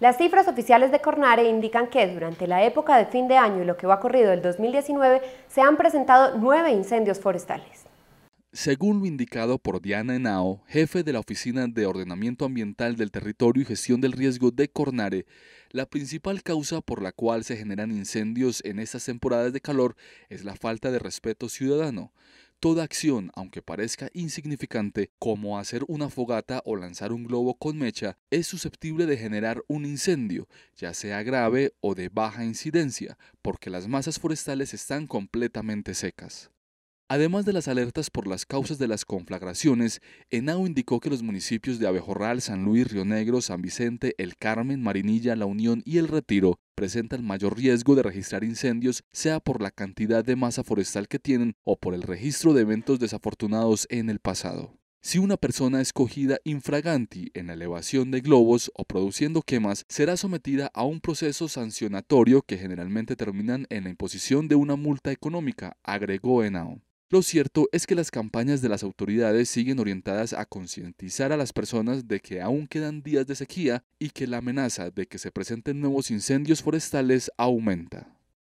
Las cifras oficiales de Cornare indican que durante la época de fin de año y lo que va corrido el 2019 se han presentado nueve incendios forestales. Según lo indicado por Diana Henao, jefe de la Oficina de Ordenamiento Ambiental del Territorio y Gestión del Riesgo de Cornare, la principal causa por la cual se generan incendios en estas temporadas de calor es la falta de respeto ciudadano, Toda acción, aunque parezca insignificante, como hacer una fogata o lanzar un globo con mecha, es susceptible de generar un incendio, ya sea grave o de baja incidencia, porque las masas forestales están completamente secas. Además de las alertas por las causas de las conflagraciones, ENAO indicó que los municipios de Abejorral, San Luis, Río Negro, San Vicente, El Carmen, Marinilla, La Unión y El Retiro presentan mayor riesgo de registrar incendios, sea por la cantidad de masa forestal que tienen o por el registro de eventos desafortunados en el pasado. Si una persona escogida infraganti en la elevación de globos o produciendo quemas, será sometida a un proceso sancionatorio que generalmente terminan en la imposición de una multa económica, agregó Enao. Lo cierto es que las campañas de las autoridades siguen orientadas a concientizar a las personas de que aún quedan días de sequía y que la amenaza de que se presenten nuevos incendios forestales aumenta.